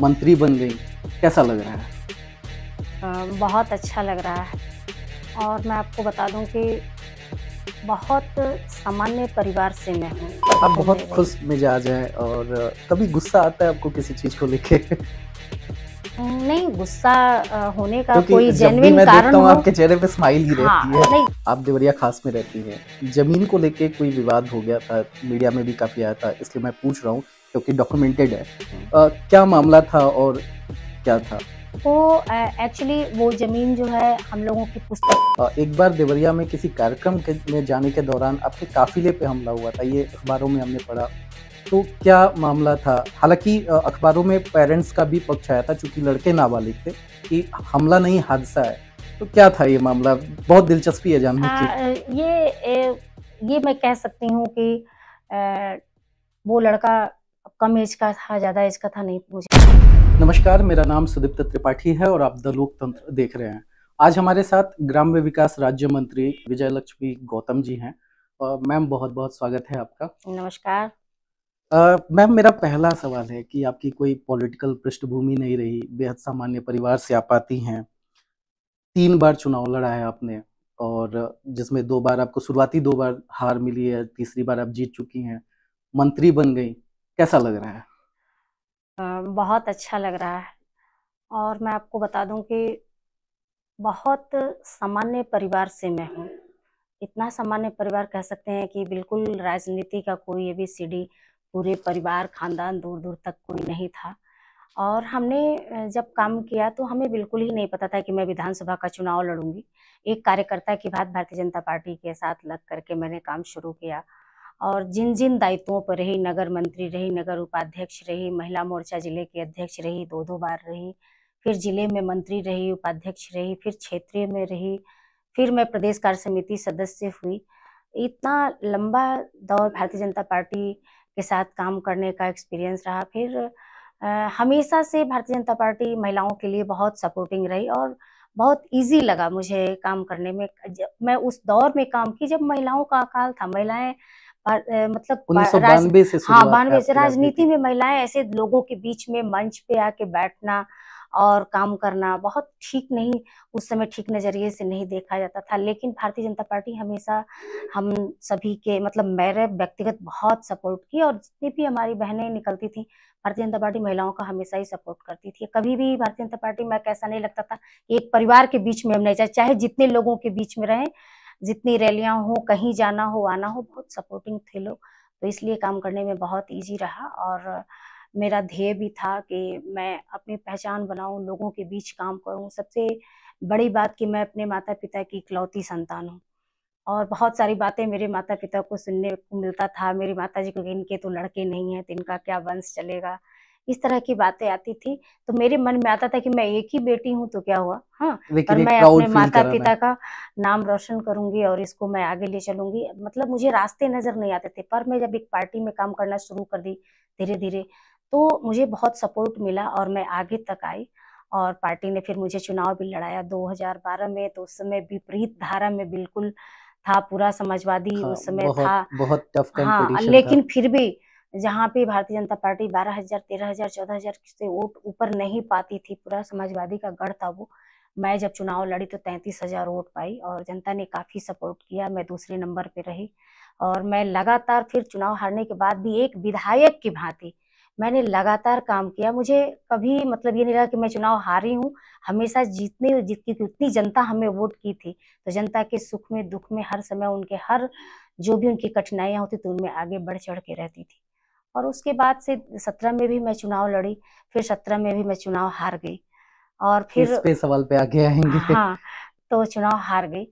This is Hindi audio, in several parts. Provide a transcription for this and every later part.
मंत्री बन गई कैसा लग रहा है बहुत अच्छा लग रहा है और मैं आपको बता दूं कि बहुत सामान्य परिवार से मैं हूँ आप बहुत खुश मिजाज हैं और कभी गुस्सा आता है आपको किसी चीज़ को लेके नहीं गुस्सा होने का कोई जेन्युइन कारण हूं, आपके चेहरे पे स्माइल ही हाँ, है नहीं। आप देवरिया खास में रहती हैं जमीन को लेके कोई विवाद हो गया था मीडिया में भी काफी आया था इसलिए मैं पूछ रहा हूँ क्योंकि डॉक्यूमेंटेड है आ, क्या मामला था और क्या था वो एक्चुअली वो जमीन जो है हम लोगों की पुस्तक एक बार देवरिया में किसी कार्यक्रम के में जाने के दौरान आपके काफिले पे हमला हुआ था ये अखबारों में हमने पढ़ा तो क्या मामला था हालांकि अखबारों में पेरेंट्स का भी पक्ष आया था चूंकि लड़के नाबालिग थे कि हमला नहीं हादसा है तो क्या था ये मामला बहुत दिलचस्पी है जानने की हाँ, ये ये मैं कह सकती हूँ कि वो लड़का कम एज का था ज़्यादा एज का था नहीं मुझे नमस्कार मेरा नाम सुदीप्त त्रिपाठी है और आप द लोकतंत्र देख रहे हैं आज हमारे साथ ग्राम्य विकास राज्य मंत्री विजय लक्ष्मी गौतम जी हैं मैम बहुत बहुत स्वागत है आपका नमस्कार मैम मेरा पहला सवाल है कि आपकी कोई पॉलिटिकल पृष्ठभूमि नहीं रही बेहद सामान्य परिवार से आप आती हैं तीन बार चुनाव लड़ा है आपने और जिसमें दो बार आपको शुरुआती दो बार हार मिली है तीसरी बार आप जीत चुकी हैं मंत्री बन गई कैसा लग रहा है बहुत अच्छा लग रहा है और मैं आपको बता दूं कि बहुत सामान्य परिवार से मैं हूँ इतना सामान्य परिवार कह सकते हैं कि बिल्कुल राजनीति का कोई ए बी सी डी पूरे परिवार खानदान दूर दूर तक कोई नहीं था और हमने जब काम किया तो हमें बिल्कुल ही नहीं पता था कि मैं विधानसभा का चुनाव लड़ूंगी एक कार्यकर्ता की बात भारतीय जनता पार्टी के साथ लग करके मैंने काम शुरू किया और जिन जिन दायित्वों पर रही नगर मंत्री रही नगर उपाध्यक्ष रही महिला मोर्चा जिले की अध्यक्ष रही दो दो बार रही फिर जिले में मंत्री रही उपाध्यक्ष रही फिर क्षेत्रीय में रही फिर मैं प्रदेश कार्य समिति सदस्य हुई इतना लंबा दौर भारतीय जनता पार्टी के साथ काम करने का एक्सपीरियंस रहा फिर आ, हमेशा से भारतीय जनता पार्टी महिलाओं के लिए बहुत सपोर्टिंग रही और बहुत इजी लगा मुझे काम करने में मैं उस दौर में काम की जब महिलाओं का अकाल था महिलाएं मतलब हाँ बानवे से हाँ, राजनीति में महिलाएं ऐसे लोगों के बीच में मंच पे आके बैठना और काम करना बहुत ठीक नहीं उस समय ठीक नज़रिए से नहीं देखा जाता था लेकिन भारतीय जनता पार्टी हमेशा हम सभी के मतलब मेरे व्यक्तिगत बहुत सपोर्ट की और जितनी भी हमारी बहनें निकलती थी भारतीय जनता पार्टी महिलाओं का हमेशा ही सपोर्ट करती थी कभी भी भारतीय जनता पार्टी में कैसा नहीं लगता था एक परिवार के बीच में हम नहीं चाहे जितने लोगों के बीच में रहें जितनी रैलियाँ हो कहीं जाना हो आना हो बहुत सपोर्टिंग थे लोग तो इसलिए काम करने में बहुत ईजी रहा और मेरा ध्येय भी था कि मैं अपनी पहचान बनाऊं लोगों के बीच काम करूं सबसे बड़ी बात कि मैं अपने माता पिता की इकलौती संतान हूं और बहुत सारी बातें मेरे माता पिता को सुनने को मिलता था मेरी माता जी को इनके तो लड़के नहीं हैं तो इनका क्या वंश चलेगा इस तरह की बातें आती थी तो मेरे मन में आता था कि मैं एक ही बेटी हूँ तो क्या हुआ हाँ पर मैं अपने माता पिता का नाम रोशन करूंगी और इसको मैं आगे ले चलूंगी मतलब मुझे रास्ते नजर नहीं आते थे पर मैं जब एक पार्टी में काम करना शुरू कर दी धीरे धीरे तो मुझे बहुत सपोर्ट मिला और मैं आगे तक आई और पार्टी ने फिर मुझे चुनाव भी लड़ाया 2012 में तो उस समय विपरीत धारा में बिल्कुल था पूरा समाजवादी हाँ, उस समय बहुत, था बहुत टफ हाँ लेकिन फिर भी जहाँ पे भारतीय जनता पार्टी बारह हजार तेरह हजार चौदह हजार से वोट ऊपर नहीं पाती थी पूरा समाजवादी का गढ़ था वो मैं जब चुनाव लड़ी तो तैंतीस हजार वोट पाई और जनता ने काफ़ी सपोर्ट किया मैं दूसरे नंबर पे रही और मैं लगातार फिर चुनाव हारने के बाद भी एक विधायक की भांति मैंने लगातार काम किया मुझे कभी मतलब ये नहीं लगा कि मैं चुनाव हारी हूँ हमेशा जीतने जीत की उतनी जनता हमें वोट की थी तो जनता के सुख में दुख में हर समय उनके हर जो भी उनकी कठिनाइयाँ होती थी उनमें आगे बढ़ चढ़ के रहती थी और उसके बाद से सत्रह में भी मैं चुनाव लड़ी फिर सत्रह में भी मैं चुनाव हार गई और फिर इस पे सवाल पे आगे आएंगे हाँ तो चुनाव हार गई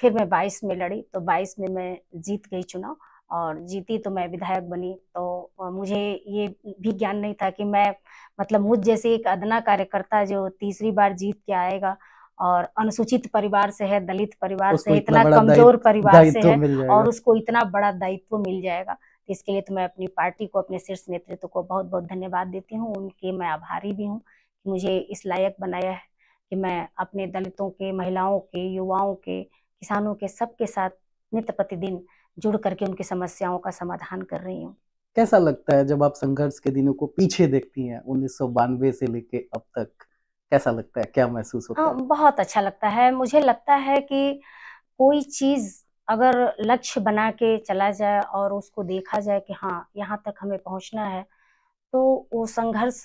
फिर मैं बाईस में लड़ी तो बाईस में मैं जीत गई चुनाव और जीती तो मैं विधायक बनी तो मुझे ये भी ज्ञान नहीं था कि मैं मतलब मुझ जैसे एक अदना कार्यकर्ता जो तीसरी बार जीत के आएगा और अनुसूचित परिवार से है दलित परिवार से इतना, इतना कमजोर परिवार से है और उसको इतना बड़ा दायित्व मिल जाएगा इसके लिए तो मैं अपनी पार्टी को अपने शीर्ष नेतृत्व को बहुत बहुत धन्यवाद देती हूँ उनके मैं आभारी भी हूँ कि मुझे इस लायक बनाया है कि मैं अपने दलितों के महिलाओं के युवाओं के किसानों के सबके साथ नित्य प्रतिदिन जुड़ करके उनकी समस्याओं का समाधान कर रही हूँ कैसा लगता है जब आप संघर्ष के दिनों को पीछे देखती हैं उन्नीस से लेके अब तक कैसा लगता है क्या महसूस होता हाँ, है बहुत अच्छा लगता है मुझे लगता है कि कोई चीज अगर लक्ष्य बना के चला जाए और उसको देखा जाए कि हाँ यहाँ तक हमें पहुँचना है तो वो संघर्ष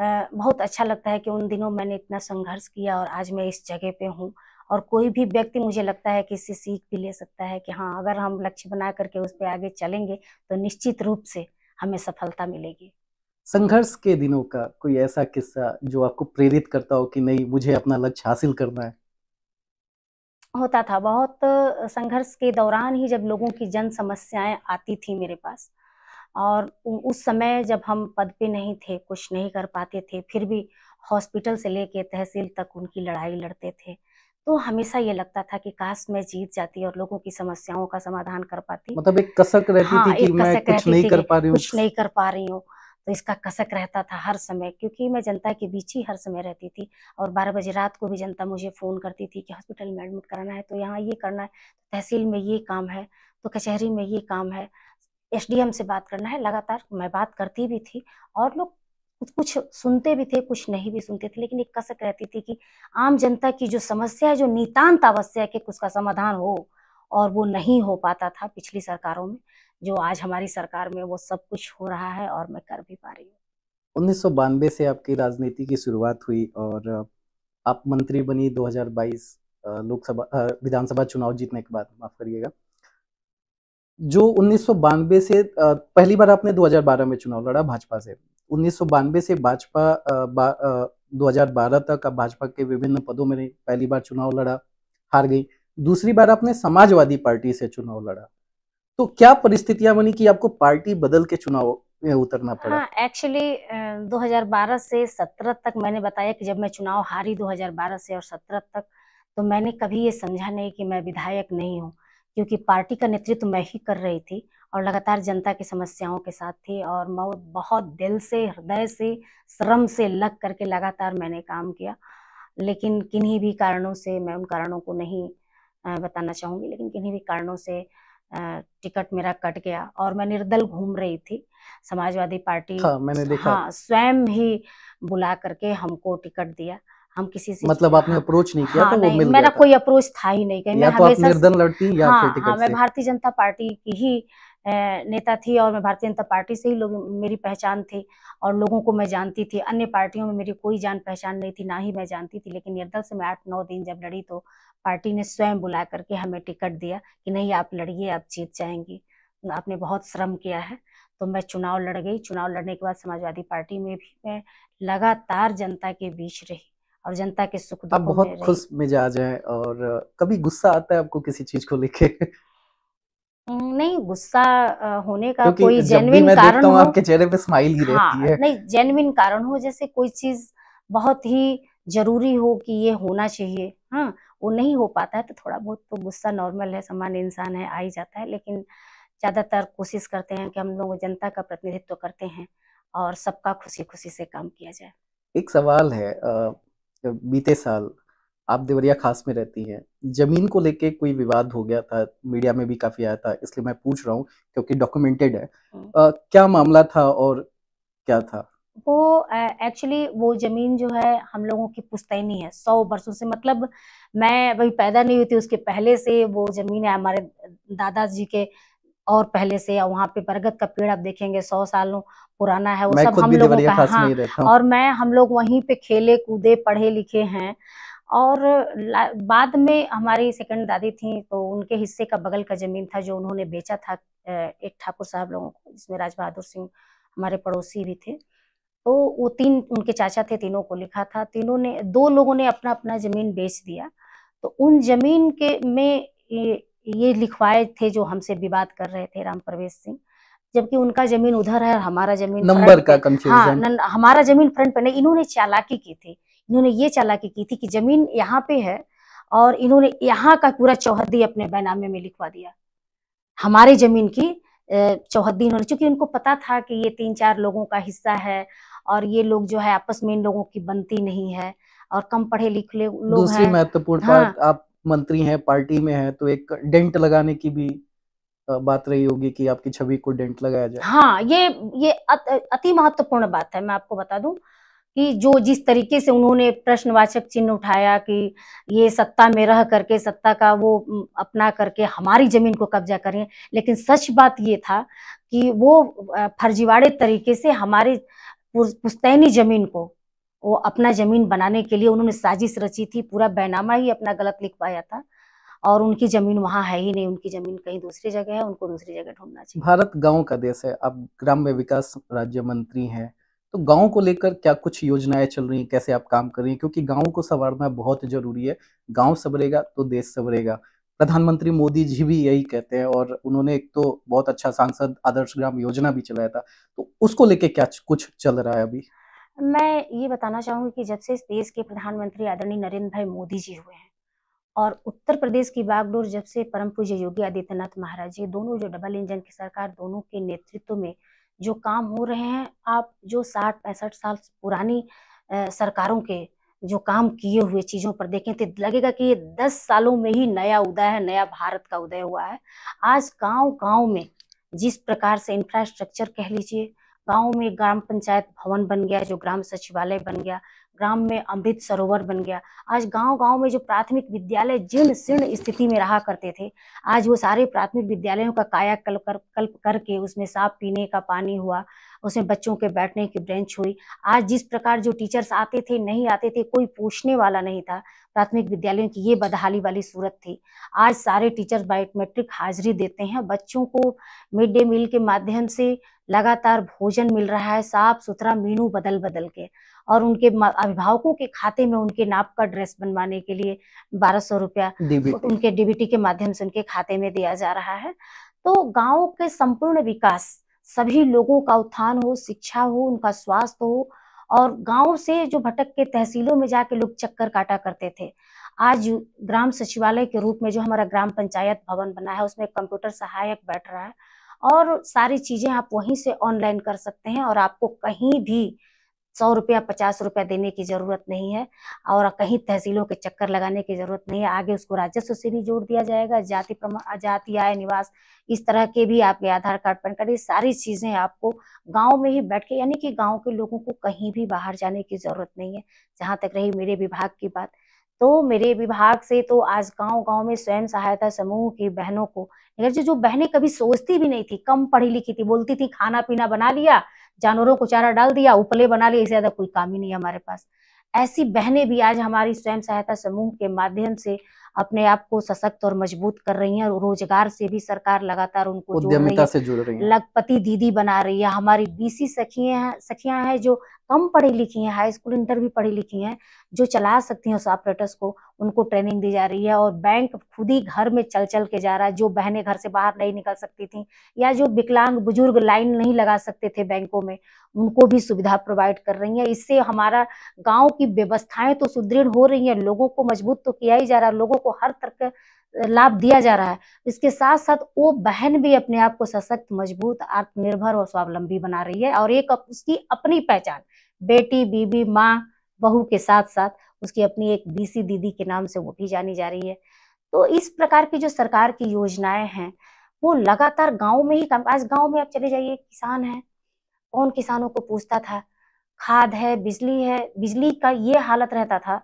बहुत अच्छा लगता है कि उन दिनों मैंने इतना संघर्ष किया और आज मैं इस जगह पे हूँ और कोई भी व्यक्ति मुझे लगता है कि इससे सीख भी ले सकता है कि हाँ अगर हम लक्ष्य बना करके उस पर आगे चलेंगे तो निश्चित रूप से हमें सफलता मिलेगी संघर्ष के दिनों का कोई ऐसा किस्सा जो आपको प्रेरित करता हो कि नहीं मुझे अपना लक्ष्य हासिल करना है होता था बहुत संघर्ष के दौरान ही जब लोगों की जन समस्याएं आती थी मेरे पास और उस समय जब हम पद पे नहीं थे कुछ नहीं कर पाते थे फिर भी हॉस्पिटल से लेके तहसील तक उनकी लड़ाई लड़ते थे तो हमेशा ये लगता था कि काश मैं जीत जाती और लोगों की समस्याओं का समाधान कर पाती मतलब एक कसक रहती हाँ, थी कि मैं कुछ नहीं कर पा रही हूँ कुछ नहीं कर पा रही हूँ तो इसका कसक रहता था हर समय क्योंकि मैं जनता के बीच ही हर समय रहती थी और बारह बजे रात को भी जनता मुझे फ़ोन करती थी कि हॉस्पिटल में एडमिट कराना है तो यहाँ ये करना है तो तहसील में ये काम है तो कचहरी में ये काम है एसडीएम से बात करना है लगातार मैं बात करती भी थी और लोग कुछ सुनते भी थे कुछ नहीं भी सुनते थे लेकिन एक कसक रहती थी कि आम जनता की जो समस्या है जो नितान्त आवश्यक है कि उसका समाधान हो और वो नहीं हो पाता था पिछली सरकारों में जो आज हमारी सरकार में वो सब कुछ हो रहा है और मैं कर भी पा रही हूँ उन्नीस से आपकी राजनीति की शुरुआत हुई और आप मंत्री बनी 2022 लोकसभा विधानसभा चुनाव जीतने के बाद माफ करिएगा जो उन्नीस से पहली बार आपने 2012 में चुनाव लड़ा भाजपा से उन्नीस से भाजपा दो हजार तक आप भाजपा के विभिन्न पदों में पहली बार चुनाव लड़ा हार गई दूसरी बार आपने समाजवादी पार्टी से चुनाव लड़ा तो क्या परिस्थितियां बनी कि आपको पार्टी बदल के चुनाव में उतरना पड़ा एक्चुअली हाँ 2012 से 17 तक मैंने बताया कि जब मैं चुनाव हारी 2012 से और 17 तक तो मैंने कभी ये समझा नहीं कि मैं विधायक नहीं हूँ क्योंकि पार्टी का नेतृत्व तो मैं ही कर रही थी और लगातार जनता की समस्याओं के साथ थी और मैं बहुत दिल से हृदय से श्रम से लग करके लगातार मैंने काम किया लेकिन किन्हीं भी कारणों से मैं उन कारणों को नहीं बताना चाहूँगी लेकिन किन्हीं भी कारणों से टिकट मेरा कट गया और मैं निर्दल घूम रही थी समाजवादी पार्टी हाँ, मैंने देखा हाँ, स्वयं ही बुला करके हमको टिकट दिया हम किसी से मतलब आपने हाँ, अप्रोच नहीं किया हाँ, तो नहीं, वो मिल मेरा कोई अप्रोच था ही नहीं कहीं मैं तो हमेशा निर्धन लड़ती या हाँ, हाँ, मैं भारतीय जनता पार्टी की ही नेता थी और मैं भारतीय जनता पार्टी से ही लोग मेरी पहचान थी और लोगों को मैं जानती थी अन्य पार्टियों में मेरी कोई जान पहचान नहीं थी ना ही मैं जानती थी लेकिन निर्दल से मैं आठ नौ दिन जब लड़ी तो पार्टी ने स्वयं बुला करके हमें टिकट दिया कि नहीं आप लड़िए आप जीत जाएंगी आपने बहुत श्रम किया है तो मैं चुनाव लड़ गई चुनाव लड़ने के बाद समाजवादी पार्टी में भी मैं लगातार जनता के बीच रही और जनता के सुख आप बहुत खुश मिजाज है और कभी गुस्सा आता है आपको किसी चीज को लेके नहीं गुस्सा होने का कोई जेनविन कारण हो आपके चेहरे पे स्माइल ही हाँ, रहती है नहीं जेनविन कारण हो जैसे कोई चीज बहुत ही जरूरी हो कि ये होना चाहिए हाँ वो नहीं हो पाता है तो थोड़ा बहुत तो गुस्सा नॉर्मल है सामान्य इंसान है आ ही जाता है लेकिन ज़्यादातर कोशिश करते हैं कि हम लोग जनता का प्रतिनिधित्व करते हैं और सबका खुशी खुशी से काम किया जाए एक सवाल है बीते साल आप देवरिया खास में रहती हैं जमीन को लेके कोई विवाद हो गया था मीडिया में भी काफी आया था इसलिए मैं पूछ रहा हूँ क्योंकि डॉक्यूमेंटेड है आ, क्या मामला था और क्या था वो एक्चुअली वो जमीन जो है हम लोगों की पुस्तैनी है सौ वर्षो से मतलब मैं वही पैदा नहीं हुई थी उसके पहले से वो जमीन है हमारे दादाजी के और पहले से वहाँ पे बरगद का पेड़ आप देखेंगे सौ सालों पुराना है वो सब हम लोगों का हाँ और मैं हम लोग वहीं पे खेले कूदे पढ़े लिखे हैं और बाद में हमारी सेकंड दादी थी तो उनके हिस्से का बगल का जमीन था जो उन्होंने बेचा था एक ठाकुर साहब लोगों को जिसमें राज बहादुर सिंह हमारे पड़ोसी भी थे तो वो तीन उनके चाचा थे तीनों को लिखा था तीनों ने दो लोगों ने अपना अपना जमीन बेच दिया तो उन जमीन के में ये लिखवाए थे जो हमसे विवाद कर रहे थे राम प्रवेश सिंह जबकि उनका जमीन उधर है हमारा जमीन नंबर का हाँ न, हमारा जमीन फ्रंट पे नहीं इन्होंने चालाकी की थी इन्होंने ये चालाकी की थी कि जमीन यहाँ पे है और इन्होंने यहाँ का पूरा चौहदी अपने बैनामे में लिखवा दिया हमारे जमीन की चौहदी इन्होंने चूंकि उनको पता था कि ये तीन चार लोगों का हिस्सा है और ये लोग जो है आपस में इन लोगों की बनती नहीं है और कम पढ़े लिखे लोग दूसरी महत्वपूर्ण हाँ, बात आप मंत्री हैं पार्टी में हैं तो एक डेंट लगाने की भी बात रही होगी कि आपकी छवि को डेंट लगाया जाए हाँ ये ये अति महत्वपूर्ण बात है मैं आपको बता दूं कि जो जिस तरीके से उन्होंने प्रश्नवाचक चिन्ह उठाया कि ये सत्ता में रह करके सत्ता का वो अपना करके हमारी जमीन को कब्जा करें लेकिन सच बात ये था कि वो फर्जीवाड़े तरीके से हमारे पुस्तैनी जमीन को वो अपना जमीन बनाने के लिए उन्होंने साजिश रची थी पूरा बैनामा ही अपना गलत लिख पाया था और उनकी जमीन वहाँ है ही नहीं उनकी जमीन कहीं दूसरी जगह है उनको दूसरी जगह ढूंढना चाहिए भारत गांव का देश है अब ग्राम्य विकास राज्य मंत्री हैं तो गांव को लेकर क्या कुछ योजनाएं चल रही हैं कैसे आप काम कर रही हैं क्योंकि गांव को संवारना बहुत जरूरी है गांव संवरेगा तो देश संवरेगा प्रधानमंत्री मोदी जी भी यही कहते हैं और उन्होंने एक तो बहुत अच्छा सांसद आदर्श ग्राम योजना भी चलाया था तो उसको लेके क्या कुछ चल रहा है अभी मैं ये बताना चाहूंगी कि जब से इस देश के प्रधानमंत्री आदरणीय नरेंद्र भाई मोदी जी हुए हैं और उत्तर प्रदेश की बागडोर जब से परम पूज्य योगी आदित्यनाथ महाराज जी दोनों जो डबल इंजन की सरकार दोनों के नेतृत्व में जो काम हो रहे हैं आप जो साठ पैंसठ साल पुरानी सरकारों के जो काम किए हुए चीजों पर देखें तो लगेगा कि ये दस सालों में ही नया उदय है नया भारत का उदय हुआ है आज गांव गांव में जिस प्रकार से इंफ्रास्ट्रक्चर कह लीजिए गांव में ग्राम पंचायत भवन बन गया जो ग्राम सचिवालय बन गया ग्राम में अमृत सरोवर बन गया आज गांव गांव में जो प्राथमिक विद्यालय जीर्ण शीर्ण स्थिति में रहा करते थे आज वो सारे प्राथमिक विद्यालयों का कायाकल्प कर, कल्प करके उसमें साफ पीने का पानी हुआ उसमें बच्चों के बैठने की ब्रेंच हुई आज जिस प्रकार जो टीचर्स आते थे नहीं आते थे कोई पूछने वाला नहीं था प्राथमिक विद्यालयों की ये बदहाली वाली सूरत थी आज सारे टीचर्स बायोमेट्रिक हाजिरी देते हैं बच्चों को मिड डे मील के माध्यम से लगातार भोजन मिल रहा है साफ सुथरा मीनू बदल बदल के और उनके अभिभावकों के खाते में उनके नाप का ड्रेस बनवाने के लिए बारह सौ रुपया उनके डीबीटी के माध्यम से उनके खाते में दिया जा रहा है तो गाँव के संपूर्ण विकास सभी लोगों का उत्थान हो शिक्षा हो उनका स्वास्थ्य हो और गांव से जो भटक के तहसीलों में जाके लोग चक्कर काटा करते थे आज ग्राम सचिवालय के रूप में जो हमारा ग्राम पंचायत भवन बना है उसमें कंप्यूटर सहायक बैठ रहा है और सारी चीजें आप वहीं से ऑनलाइन कर सकते हैं और आपको कहीं भी सौ रुपया पचास रुपया देने की ज़रूरत नहीं है और कहीं तहसीलों के चक्कर लगाने की ज़रूरत नहीं है आगे उसको राजस्व से भी जोड़ दिया जाएगा जाति प्रमाण जाति आय निवास इस तरह के भी आपके आधार कार्ड पैन कार्ड ये सारी चीज़ें आपको गांव में ही बैठ के यानी कि गांव के लोगों को कहीं भी बाहर जाने की ज़रूरत नहीं है जहाँ तक रही मेरे विभाग की बात तो मेरे विभाग से तो आज गांव गांव में स्वयं सहायता समूह की बहनों को जो जो बहनें कभी सोचती भी नहीं थी कम पढ़ी लिखी थी बोलती थी खाना पीना बना लिया जानवरों को चारा डाल दिया उपले बना लिए इससे ज्यादा कोई काम ही नहीं है हमारे पास ऐसी बहनें भी आज हमारी स्वयं सहायता समूह के माध्यम से अपने आप को सशक्त और मजबूत कर रही हैं और रोजगार से भी सरकार लगातार उनको उद्यमिता से जुड़ रही है लखपति दीदी बना रही है हमारी बीसी सखियां सखियां हैं जो कम पढ़ी लिखी हैं हाई स्कूल इंटर भी पढ़ी लिखी हैं जो चला सकती हैं उस ऑपरेटर्स को उनको ट्रेनिंग दी जा रही है और बैंक खुद ही घर में चल चल के जा रहा है जो बहनें घर से बाहर नहीं निकल सकती थी या जो विकलांग बुजुर्ग लाइन नहीं लगा सकते थे बैंकों में उनको भी सुविधा प्रोवाइड कर रही है इससे हमारा गाँव की व्यवस्थाएं तो सुदृढ़ हो रही है लोगों को मजबूत तो किया ही जा रहा है लोगों को हर तरह लाभ दिया जा रहा है इसके साथ साथ वो बहन भी अपने आप को सशक्त मजबूत आत्मनिर्भर और स्वावलंबी बना रही है और एक उसकी अपनी पहचान बेटी बीबी माँ बहू के साथ साथ उसकी अपनी एक बीसी दीदी के नाम से वो भी जानी जा रही है तो इस प्रकार की जो सरकार की योजनाएं हैं वो लगातार गाँव में ही काम आज गाँव में आप चले जाइए किसान है कौन किसानों को पूछता था खाद है बिजली है बिजली का ये हालत रहता था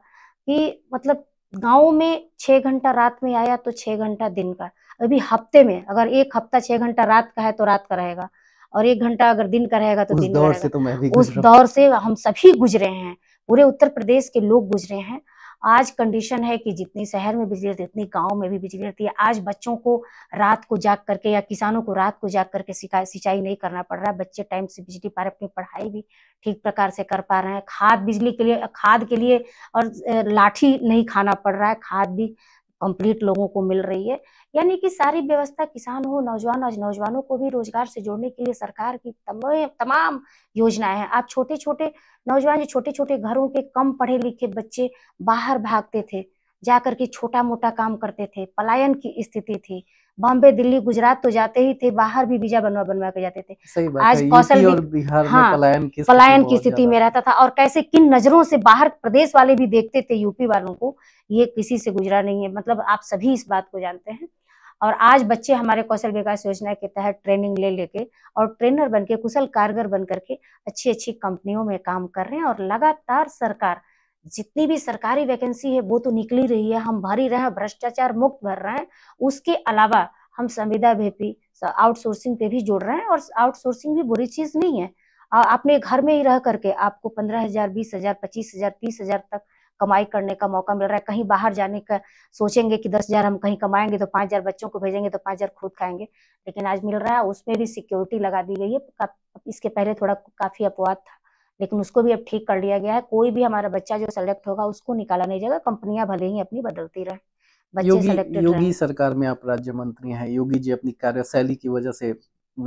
कि मतलब गाँव में छह घंटा रात में आया तो छह घंटा दिन का अभी हफ्ते में अगर एक हफ्ता छः घंटा रात का है तो रात का रहेगा और एक घंटा अगर दिन का रहेगा तो दिन दौर से तो उस दौर से हम सभी गुजरे हैं पूरे उत्तर प्रदेश के लोग गुजरे हैं आज कंडीशन है कि जितनी शहर में बिजली रहती है उतनी गाँव में भी बिजली रहती है आज बच्चों को रात को जाग करके या किसानों को रात को जाग करके सिंचाई नहीं करना पड़ रहा है बच्चे टाइम से बिजली पर अपनी पढ़ाई भी ठीक प्रकार से कर पा रहे हैं खाद बिजली के लिए खाद के लिए और लाठी नहीं खाना पड़ रहा है खाद भी कंप्लीट लोगों को मिल रही है यानी कि सारी व्यवस्था किसान हो नौजवान आज नौजवानों को भी रोजगार से जोड़ने के लिए सरकार की तमाम योजनाएं हैं आप छोटे छोटे नौजवान जो छोटे छोटे घरों के कम पढ़े लिखे बच्चे बाहर भागते थे जाकर के छोटा मोटा काम करते थे पलायन की स्थिति थी बॉम्बे दिल्ली गुजरात तो जाते ही थे बाहर भी वीजा बनवा बनवा के जाते थे सही बात आज कौशल हाँ, पलायन की पलायन की स्थिति में रहता था और कैसे किन नजरों से बाहर प्रदेश वाले भी देखते थे यूपी वालों को ये किसी से गुजरा नहीं है मतलब आप सभी इस बात को जानते हैं और आज बच्चे हमारे कौशल विकास योजना के तहत ट्रेनिंग ले लेके और ट्रेनर बन के कुशल कारगर बन करके अच्छी अच्छी कंपनियों में काम कर रहे हैं और लगातार सरकार जितनी भी सरकारी वैकेंसी है वो तो निकली रही है हम भर ही रहे हैं भ्रष्टाचार मुक्त भर रहे हैं उसके अलावा हम संविदा भेपी आउटसोर्सिंग पे भी जोड़ रहे हैं और आउटसोर्सिंग भी बुरी चीज नहीं है आपने घर में ही रह करके आपको पंद्रह हजार बीस हजार पच्चीस हजार तीस हजार तक कमाई करने का मौका मिल रहा है कहीं बाहर जाने का सोचेंगे कि दस हजार हम कहीं कमाएंगे तो पाँच हजार बच्चों को भेजेंगे तो पांच हजार खुद खाएंगे लेकिन आज मिल रहा है उसमें भी सिक्योरिटी लगा दी गई है इसके पहले थोड़ा काफी अपवाद था लेकिन उसको भी अब ठीक कर लिया गया है कोई भी हमारा बच्चा जो सेलेक्ट होगा उसको निकाला नहीं जाएगा कंपनियां भले ही अपनी बदलती रहे बच्चे योगी, योगी सरकार में आप राज्य मंत्री हैं योगी जी अपनी कार्यशैली की वजह से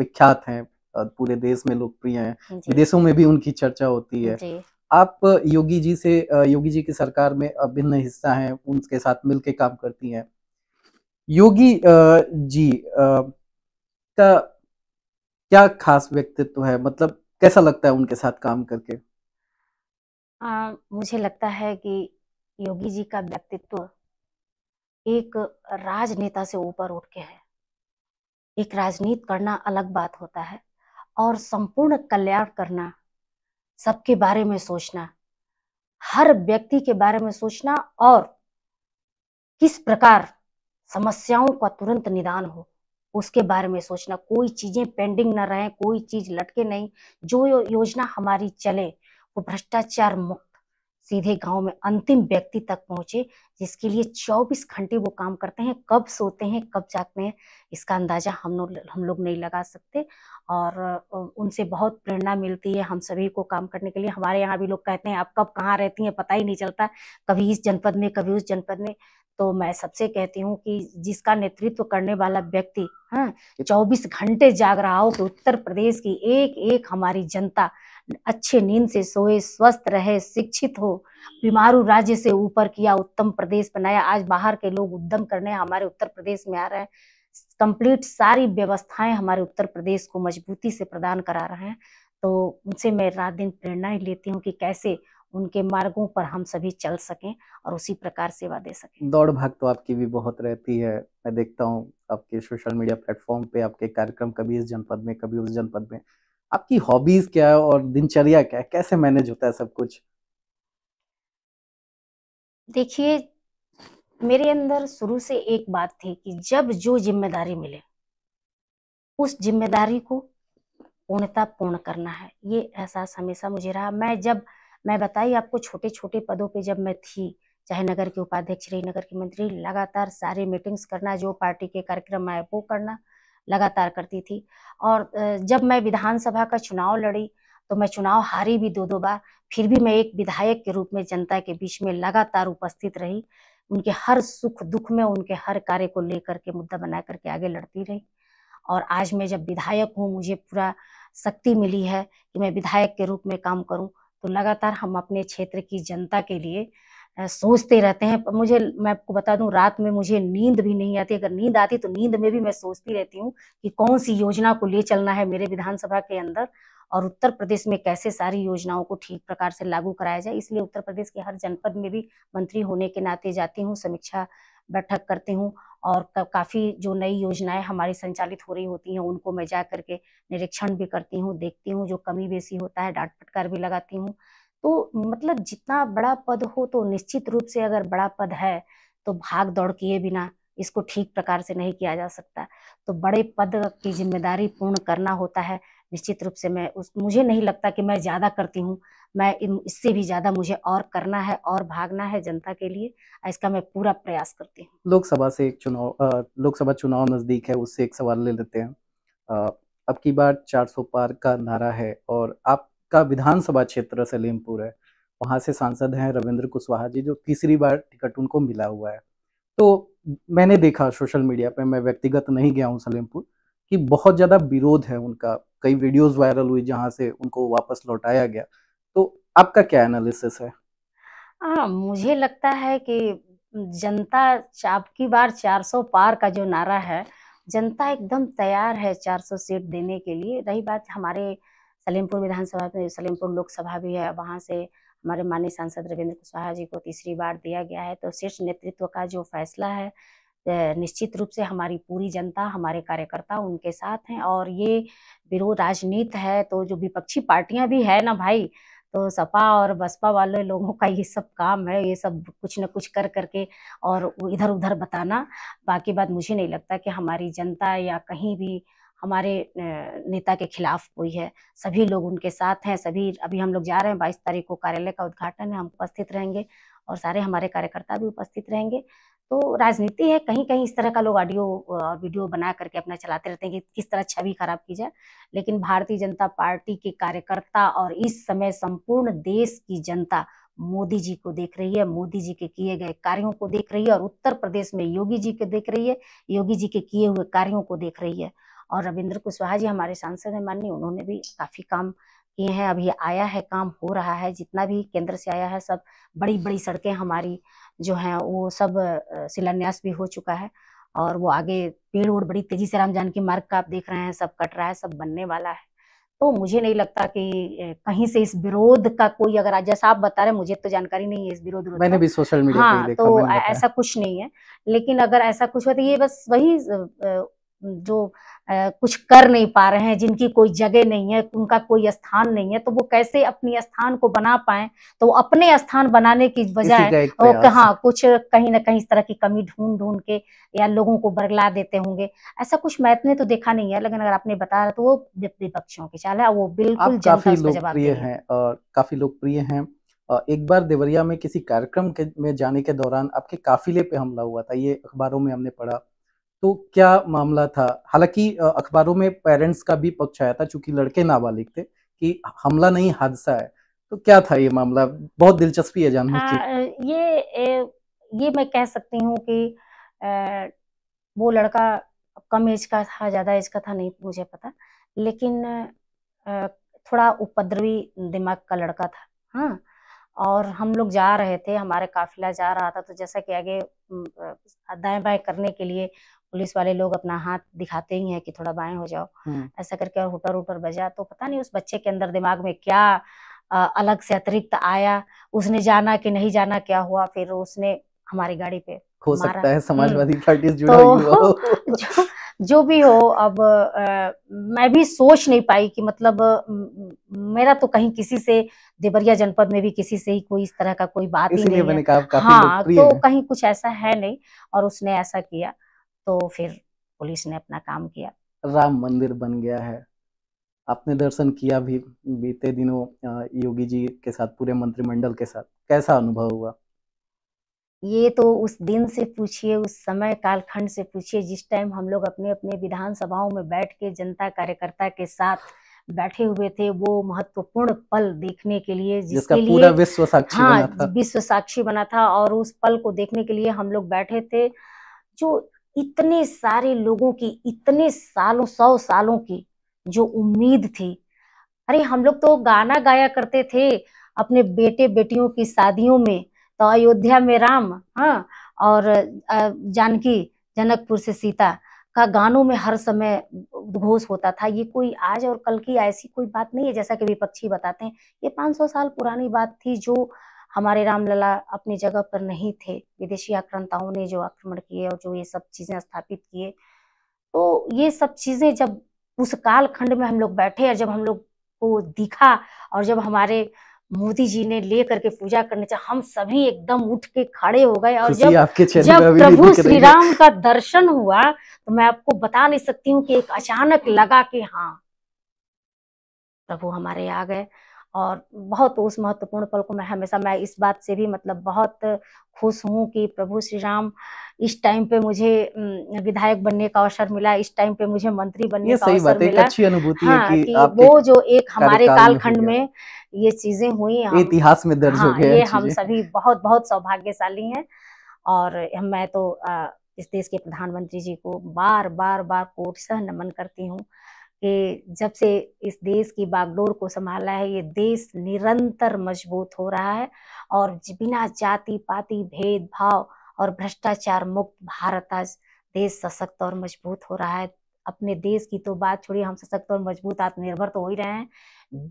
विख्यात हैं और पूरे देश में लोकप्रिय हैं विदेशों में भी उनकी चर्चा होती है जी। आप योगी जी से योगी जी की सरकार में अभिन्न हिस्सा हैं उनके साथ मिलकर काम करती हैं योगी जी का क्या खास व्यक्तित्व है मतलब कैसा लगता है उनके साथ काम करके आ, मुझे लगता है कि योगी जी का व्यक्तित्व एक राजनेता से ऊपर उठ के है एक राजनीत करना अलग बात होता है और संपूर्ण कल्याण करना सबके बारे में सोचना हर व्यक्ति के बारे में सोचना और किस प्रकार समस्याओं का तुरंत निदान हो उसके बारे में सोचना कोई चीजें पेंडिंग ना रहे कोई चीज लटके नहीं जो योजना हमारी चले वो भ्रष्टाचार मुक्त सीधे गांव में अंतिम व्यक्ति तक पहुंचे जिसके लिए 24 घंटे वो काम करते हैं कब सोते हैं कब जागते हैं इसका अंदाजा हम लोग हम लोग नहीं लगा सकते और उनसे बहुत प्रेरणा मिलती है हम सभी को काम करने के लिए हमारे यहाँ भी लोग कहते हैं आप कब कहाँ रहती हैं पता ही नहीं चलता कभी इस जनपद में कभी उस जनपद में तो मैं सबसे कहती हूँ कि जिसका नेतृत्व करने वाला व्यक्ति हाँ चौबीस घंटे जाग रहा हो तो उत्तर प्रदेश की एक एक हमारी जनता अच्छे नींद से सोए स्वस्थ रहे शिक्षित हो बीमारू राज्य से ऊपर किया उत्तम प्रदेश बनाया आज बाहर के लोग उद्यम करने हमारे उत्तर प्रदेश में आ रहे हैं कंप्लीट सारी व्यवस्थाएं हमारे उत्तर प्रदेश को मजबूती से प्रदान करा रहे हैं तो उनसे मैं रात दिन प्रेरणा ही लेती हूँ कि कैसे उनके मार्गों पर हम सभी चल सकें और उसी प्रकार सेवा दे सकें दौड़ भाग तो आपकी भी बहुत रहती है मैं देखता हूँ आपके सोशल मीडिया प्लेटफॉर्म पे आपके कार्यक्रम कभी इस जनपद में कभी उस जनपद में आपकी हॉबीज क्या है और दिनचर्या क्या है कैसे मैनेज होता है सब कुछ देखिए मेरे अंदर शुरू से एक बात थी कि जब जो जिम्मेदारी मिले उस जिम्मेदारी को पूर्णता पूर्ण करना है ये एहसास हमेशा मुझे रहा मैं जब मैं बताई आपको छोटे छोटे पदों पे जब मैं थी चाहे नगर के उपाध्यक्ष रही नगर के मंत्री लगातार सारे मीटिंग्स करना जो पार्टी के कार्यक्रम आए वो करना लगातार करती थी और जब मैं विधानसभा का चुनाव लड़ी तो मैं चुनाव हारी भी दो दो बार फिर भी मैं एक विधायक के रूप में जनता के बीच में लगातार उपस्थित रही उनके हर सुख दुख में उनके हर कार्य को लेकर के मुद्दा बना करके आगे लड़ती रही और आज मैं जब विधायक हूँ मुझे पूरा शक्ति मिली है कि मैं विधायक के रूप में काम करूँ तो लगातार हम अपने क्षेत्र की जनता के लिए सोचते रहते हैं मुझे मैं आपको बता दूं रात में मुझे नींद भी नहीं आती अगर नींद आती तो नींद में भी मैं सोचती रहती हूँ कि कौन सी योजना को ले चलना है मेरे विधानसभा के अंदर और उत्तर प्रदेश में कैसे सारी योजनाओं को ठीक प्रकार से लागू कराया जाए इसलिए उत्तर प्रदेश के हर जनपद में भी मंत्री होने के नाते जाती हूँ समीक्षा बैठक करती हूँ और का, काफ़ी जो नई योजनाएं हमारी संचालित हो रही होती हैं उनको मैं जा करके निरीक्षण भी करती हूँ देखती हूँ जो कमी बेसी होता है डांट फटकार भी लगाती हूँ तो मतलब जितना बड़ा पद हो तो निश्चित रूप से अगर बड़ा पद है तो भाग दौड़ किए बिना इसको ठीक प्रकार से नहीं किया जा सकता तो बड़े पद की जिम्मेदारी पूर्ण करना होता है निश्चित रूप से मैं उस मुझे नहीं लगता कि मैं ज़्यादा करती हूँ मैं इससे भी ज्यादा मुझे और करना है और भागना है जनता के लिए इसका मैं पूरा प्रयास करती हूँ लोकसभा से एक चुनाव लोकसभा चुनाव नजदीक है उससे एक सवाल ले लेते हैं अब की बार 400 पार का नारा है और आपका विधानसभा क्षेत्र सलीमपुर है वहां से सांसद हैं रविंद्र कुशवाहा जी जो तीसरी बार टिकट उनको मिला हुआ है तो मैंने देखा सोशल मीडिया पे मैं व्यक्तिगत नहीं गया हूँ सलीमपुर कि बहुत ज़्यादा विरोध है उनका कई वीडियोस वायरल हुई जहाँ से उनको वापस लौटाया गया आपका क्या एनालिसिस है आ, मुझे लगता है कि जनता चाप की बार 400 पार का जो नारा है जनता एकदम तैयार है 400 सीट देने के लिए रही बात हमारे सलीमपुर विधानसभा में सलीमपुर लोकसभा भी है वहाँ से हमारे माननीय सांसद रविंद्र कुशवाहा जी को तीसरी बार दिया गया है तो शीर्ष नेतृत्व का जो फैसला है निश्चित रूप से हमारी पूरी जनता हमारे कार्यकर्ता उनके साथ हैं और ये विरोध राजनीति है तो जो विपक्षी पार्टियां भी है ना भाई तो सपा और बसपा वाले लोगों का ये सब काम है ये सब कुछ ना कुछ कर करके और इधर उधर बताना बाकी बात मुझे नहीं लगता कि हमारी जनता या कहीं भी हमारे नेता के खिलाफ कोई है सभी लोग उनके साथ हैं सभी अभी हम लोग जा रहे हैं बाईस तारीख को कार्यालय का उद्घाटन है हम उपस्थित रहेंगे और सारे हमारे कार्यकर्ता भी उपस्थित रहेंगे तो राजनीति है कहीं कहीं इस तरह का लोग ऑडियो और वीडियो बना करके अपना चलाते रहते हैं कि किस तरह छवि खराब की जाए लेकिन भारतीय जनता पार्टी के कार्यकर्ता और इस समय संपूर्ण देश की जनता मोदी जी को देख रही है मोदी जी के किए गए कार्यों को देख रही है और उत्तर प्रदेश में योगी जी को देख रही है योगी जी के किए हुए कार्यों को देख रही है और रविंद्र कुशवाहा जी हमारे सांसद हैं माननीय उन्होंने भी काफी काम किए हैं अभी आया है काम हो रहा है जितना भी केंद्र से आया है सब बड़ी बड़ी सड़कें हमारी जो हैं वो सब शिलान्यास भी हो चुका है और वो आगे पेड़ वोड़ बड़ी तेजी से राम जानकी मार्ग का आप देख रहे हैं सब कट रहा है सब बनने वाला है तो मुझे नहीं लगता कि कहीं से इस विरोध का कोई अगर जैसा आप बता रहे हैं मुझे तो जानकारी नहीं है इस विरोध मैंने भी सोशल मीडिया हाँ, पे देखा, तो ऐसा कुछ नहीं है लेकिन अगर ऐसा कुछ हुआ तो ये बस वही जो आ, कुछ कर नहीं पा रहे हैं जिनकी कोई जगह नहीं है उनका कोई स्थान नहीं है तो वो कैसे अपने स्थान को बना पाए तो वो अपने स्थान बनाने की बजाय कहा हाँ। कुछ कहीं ना कहीं इस तरह की कमी ढूंढ ढूंढ के या लोगों को बरगला देते होंगे ऐसा कुछ मैथ ने तो देखा नहीं है लेकिन अगर आपने बताया तो वो विपक्षियों की चाल है वो बिल्कुल लोकप्रिय है और काफी लोकप्रिय है एक बार देवरिया में किसी कार्यक्रम के में जाने के दौरान आपके काफिले पे हमला हुआ था ये अखबारों में हमने पढ़ा तो क्या मामला था हालांकि अखबारों में पेरेंट्स का भी पक्ष आया था चूंकि लड़के नाबालिग थे कि हमला नहीं हादसा है तो क्या था ये मामला बहुत दिलचस्पी है जानने हाँ, की ये ये मैं कह सकती हूँ कि आ, वो लड़का कम एज का था ज्यादा एज का था नहीं मुझे पता लेकिन आ, थोड़ा उपद्रवी दिमाग का लड़का था हाँ और हम लोग जा रहे थे हमारे काफिला जा रहा था तो जैसा कि आगे दाएं बाएं करने के लिए पुलिस वाले लोग अपना हाथ दिखाते ही है कि थोड़ा बाएं हो जाओ हम्म। ऐसा करके और हुटर हुटर बजा तो पता नहीं उस बच्चे के अंदर दिमाग में क्या आ, अलग से अतिरिक्त आया उसने जाना कि नहीं जाना क्या हुआ फिर उसने हमारी गाड़ी पे हो सकता है समाजवादी हम्म। पार्टी जुड़ा तो, हो। जो, जो भी हो अब आ, मैं भी सोच नहीं पाई कि मतलब मेरा तो कहीं किसी से देवरिया जनपद में भी किसी से ही कोई इस तरह का कोई बात ही नहीं है हाँ तो कहीं कुछ ऐसा है नहीं और उसने ऐसा किया तो फिर पुलिस ने अपना काम किया राम मंदिर बन गया है आपने दर्शन किया भी बीते दिनों योगी जी के साथ पूरे मंत्रिमंडल के साथ कैसा अनुभव हुआ ये तो उस दिन से पूछिए उस समय कालखंड से पूछिए जिस टाइम हम लोग अपने अपने विधानसभाओं में बैठ के जनता कार्यकर्ता के साथ बैठे हुए थे वो महत्वपूर्ण पल देखने के लिए जिसके लिए पूरा विश्व साक्षी हाँ, बना था विश्व साक्षी बना था और उस पल को देखने के लिए हम लोग बैठे थे जो इतने सारे लोगों की इतने सालों सौ सालों की जो उम्मीद थी अरे हम लोग तो गाना गाया करते थे अपने बेटे बेटियों की शादियों में तो अयोध्या में राम हाँ और जानकी जनकपुर से सीता का गानों में हर समय उद्घोष होता था ये कोई आज और कल की ऐसी कोई बात नहीं है जैसा कि विपक्षी बताते हैं ये 500 साल पुरानी बात थी जो हमारे रामलला अपनी जगह पर नहीं थे विदेशी आक्रांताओं ने जो आक्रमण किए और जो ये सब चीजें स्थापित किए तो ये सब चीजें जब उस कालखंड में हम लोग बैठे और जब हम लोग को दिखा और जब हमारे मोदी जी ने ले करके पूजा करने चाहे हम सभी एकदम उठ के खड़े हो गए और जब जब प्रभु श्री राम का दर्शन हुआ तो मैं आपको बता नहीं सकती हूँ कि एक अचानक लगा कि हाँ प्रभु हमारे आ गए और बहुत उस महत्वपूर्ण पल को मैं हमेशा मैं इस बात से भी मतलब बहुत खुश हूँ कि प्रभु श्री राम इस टाइम पे मुझे विधायक बनने का अवसर मिला इस टाइम पे मुझे मंत्री बनने का अवसर मिला अच्छी अनुभूति हाँ, है कि, कि वो जो एक हमारे कालखंड में ये चीजें हुई इतिहास में दर्ज हाँ, हो गया ये हम सभी बहुत बहुत सौभाग्यशाली हैं और मैं तो इस देश के प्रधानमंत्री जी को बार बार बार कोट सह नमन करती हूँ कि जब से इस देश की बागडोर को संभाला है ये देश निरंतर मजबूत हो रहा है और बिना जाति पाति भेदभाव और भ्रष्टाचार मुक्त भारत आज देश सशक्त और मजबूत हो रहा है अपने देश की तो बात छोड़िए हम सशक्त और मजबूत आत्मनिर्भर तो हो ही रहे हैं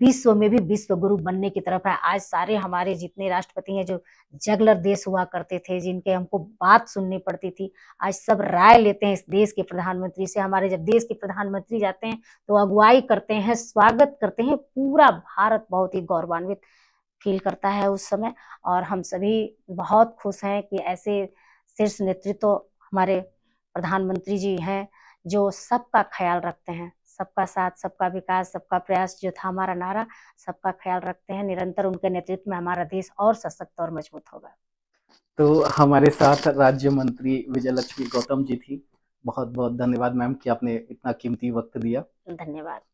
विश्व में भी विश्व गुरु बनने की तरफ है आज सारे हमारे जितने राष्ट्रपति हैं जो जगलर देश हुआ करते थे जिनके हमको बात सुननी पड़ती थी आज सब राय लेते हैं इस देश के प्रधानमंत्री से हमारे जब देश के प्रधानमंत्री जाते हैं तो अगुवाई करते हैं स्वागत करते हैं पूरा भारत बहुत ही गौरवान्वित फील करता है उस समय और हम सभी बहुत खुश हैं कि ऐसे शीर्ष नेतृत्व तो हमारे प्रधानमंत्री जी हैं जो सबका ख्याल रखते हैं सबका साथ सबका विकास सबका प्रयास जो था हमारा नारा सबका ख्याल रखते हैं निरंतर उनके नेतृत्व में हमारा देश और सशक्त और मजबूत होगा तो हमारे साथ राज्य मंत्री विजय लक्ष्मी गौतम जी थी बहुत बहुत धन्यवाद मैम कि आपने इतना कीमती वक्त दिया धन्यवाद